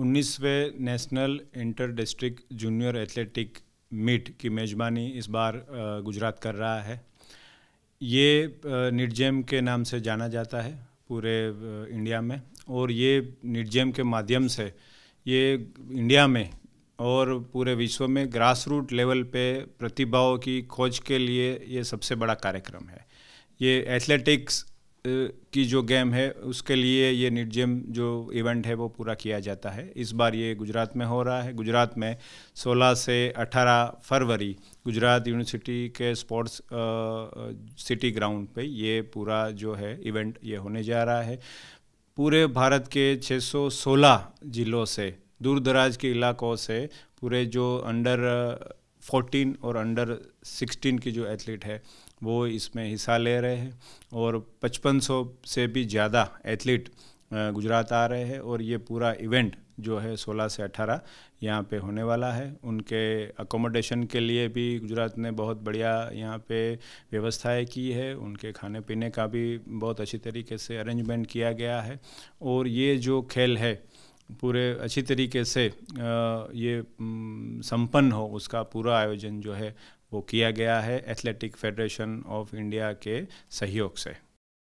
उन्नीसवें national inter district junior athletic meet की मेज़बानी इस बार गुजरात कर रहा है ये निर्जेम के नाम से जाना जाता है पूरे इंडिया में और ये निर्जेम के माध्यम से ये इंडिया में और पूरे विश्व में ग्रास रूट लेवल पे प्रतिभाओं की खोज के लिए ये सबसे बड़ा कार्यक्रम है ये एथलेटिक्स की जो गेम है उसके लिए ये निट जेम जो इवेंट है वो पूरा किया जाता है इस बार ये गुजरात में हो रहा है गुजरात में 16 से 18 फरवरी गुजरात यूनिवर्सिटी के स्पोर्ट्स सिटी ग्राउंड पे ये पूरा जो है इवेंट ये होने जा रहा है पूरे भारत के 616 जिलों से दूर दराज के इलाकों से पूरे जो अंडर फोर्टीन और अंडर सिक्सटीन के जो एथलीट है वो इसमें हिस्सा ले रहे हैं और पचपन सौ से भी ज़्यादा एथलीट गुजरात आ रहे हैं और ये पूरा इवेंट जो है 16 से 18 यहाँ पे होने वाला है उनके अकोमोडेशन के लिए भी गुजरात ने बहुत बढ़िया यहाँ पे व्यवस्थाएं की है उनके खाने पीने का भी बहुत अच्छी तरीके से अरेंजमेंट किया गया है और ये जो खेल है पूरे अच्छी तरीके से ये संपन्न हो उसका पूरा आयोजन जो है वो किया गया है एथलेटिक फेडरेशन ऑफ इंडिया के सहयोग से